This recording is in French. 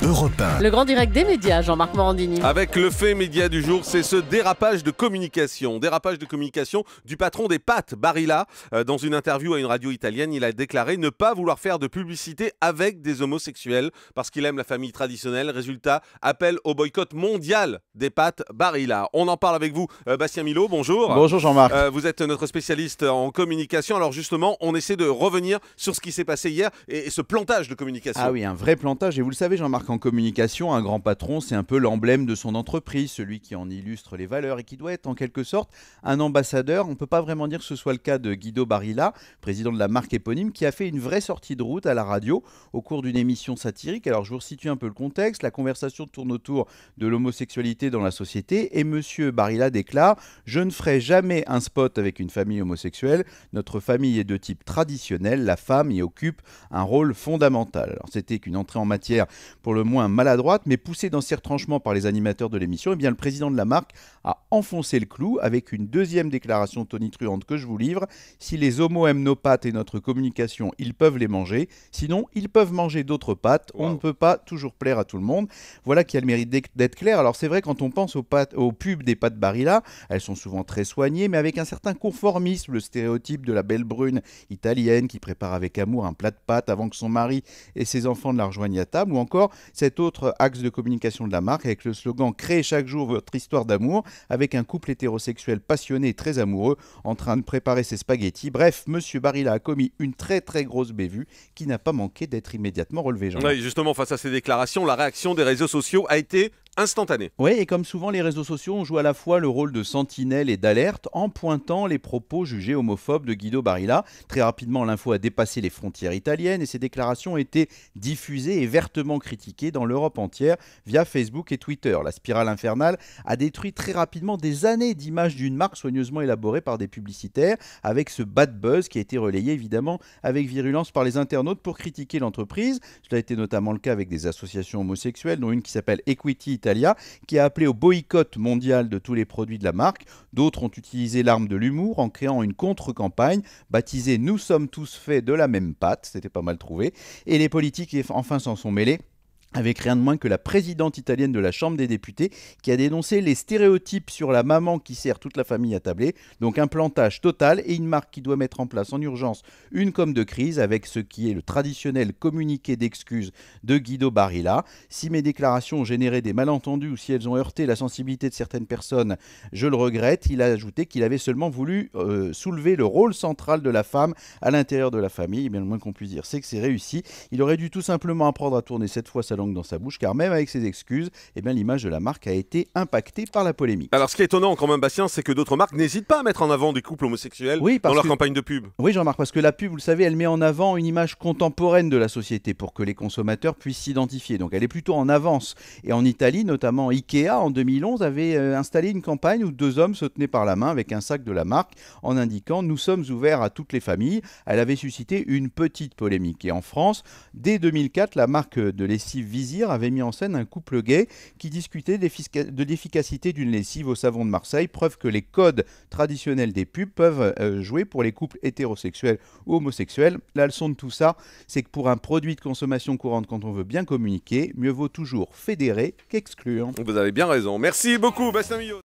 Le grand direct des médias, Jean-Marc Morandini. Avec le fait média du jour, c'est ce dérapage de communication. Dérapage de communication du patron des pâtes, Barilla. Euh, dans une interview à une radio italienne, il a déclaré ne pas vouloir faire de publicité avec des homosexuels parce qu'il aime la famille traditionnelle. Résultat, appel au boycott mondial des pâtes Barilla. On en parle avec vous, euh, Bastien Milo. Bonjour. Bonjour Jean-Marc. Euh, vous êtes notre spécialiste en communication. Alors justement, on essaie de revenir sur ce qui s'est passé hier et ce plantage de communication. Ah oui, un vrai plantage. Et vous le savez, Jean-Marc, en communication, un grand patron, c'est un peu l'emblème de son entreprise, celui qui en illustre les valeurs et qui doit être en quelque sorte un ambassadeur. On ne peut pas vraiment dire que ce soit le cas de Guido Barilla, président de la marque éponyme, qui a fait une vraie sortie de route à la radio au cours d'une émission satirique. Alors je vous situe un peu le contexte. La conversation tourne autour de l'homosexualité dans la société et Monsieur Barilla déclare Je ne ferai jamais un spot avec une famille homosexuelle. Notre famille est de type traditionnel. La femme y occupe un rôle fondamental. Alors c'était qu'une entrée en matière pour le moins maladroite, mais poussée dans ses retranchements par les animateurs de l'émission, et eh bien le président de la marque a enfoncé le clou avec une deuxième déclaration tonitruante que je vous livre. Si les homos aiment nos pâtes et notre communication, ils peuvent les manger. Sinon, ils peuvent manger d'autres pâtes. On ne peut pas toujours plaire à tout le monde. Voilà qui a le mérite d'être clair. Alors c'est vrai, quand on pense aux, aux pubs des pâtes Barilla, elles sont souvent très soignées, mais avec un certain conformisme, le stéréotype de la belle brune italienne qui prépare avec amour un plat de pâtes avant que son mari et ses enfants ne la rejoignent à table, ou encore cet autre axe de communication de la marque avec le slogan Créez chaque jour votre histoire d'amour avec un couple hétérosexuel passionné et très amoureux en train de préparer ses spaghettis. Bref, Monsieur Barilla a commis une très très grosse bévue qui n'a pas manqué d'être immédiatement relevée. justement, face à ces déclarations, la réaction des réseaux sociaux a été instantané. Oui, et comme souvent, les réseaux sociaux ont joué à la fois le rôle de sentinelle et d'alerte en pointant les propos jugés homophobes de Guido Barilla. Très rapidement, l'info a dépassé les frontières italiennes et ses déclarations ont été diffusées et vertement critiquées dans l'Europe entière via Facebook et Twitter. La spirale infernale a détruit très rapidement des années d'images d'une marque soigneusement élaborée par des publicitaires avec ce bad buzz qui a été relayé évidemment avec virulence par les internautes pour critiquer l'entreprise. Cela a été notamment le cas avec des associations homosexuelles, dont une qui s'appelle Equity qui a appelé au boycott mondial de tous les produits de la marque. D'autres ont utilisé l'arme de l'humour en créant une contre-campagne baptisée Nous sommes tous faits de la même pâte, c'était pas mal trouvé. Et les politiques enfin s'en sont mêlés avec rien de moins que la présidente italienne de la Chambre des députés, qui a dénoncé les stéréotypes sur la maman qui sert toute la famille à tabler, donc un plantage total et une marque qui doit mettre en place en urgence une com de crise avec ce qui est le traditionnel communiqué d'excuses de Guido Barilla. Si mes déclarations ont généré des malentendus ou si elles ont heurté la sensibilité de certaines personnes, je le regrette. Il a ajouté qu'il avait seulement voulu euh, soulever le rôle central de la femme à l'intérieur de la famille. Eh le moins qu'on puisse dire, c'est que c'est réussi. Il aurait dû tout simplement apprendre à tourner cette fois sa dans sa bouche, car même avec ses excuses, eh bien, l'image de la marque a été impactée par la polémique. Alors, ce qui est étonnant quand même, Bastien, c'est que d'autres marques n'hésitent pas à mettre en avant des couples homosexuels oui, dans leur campagne de pub. Oui, jean parce que la pub, vous le savez, elle met en avant une image contemporaine de la société pour que les consommateurs puissent s'identifier. Donc, elle est plutôt en avance. Et en Italie, notamment, Ikea, en 2011, avait euh, installé une campagne où deux hommes se tenaient par la main avec un sac de la marque en indiquant Nous sommes ouverts à toutes les familles. Elle avait suscité une petite polémique. Et en France, dès 2004, la marque de lessive Vizir avait mis en scène un couple gay qui discutait de l'efficacité d'une lessive au savon de Marseille, preuve que les codes traditionnels des pubs peuvent euh, jouer pour les couples hétérosexuels ou homosexuels. La leçon de tout ça, c'est que pour un produit de consommation courante, quand on veut bien communiquer, mieux vaut toujours fédérer qu'exclure. Vous avez bien raison. Merci beaucoup, Bastien Millot.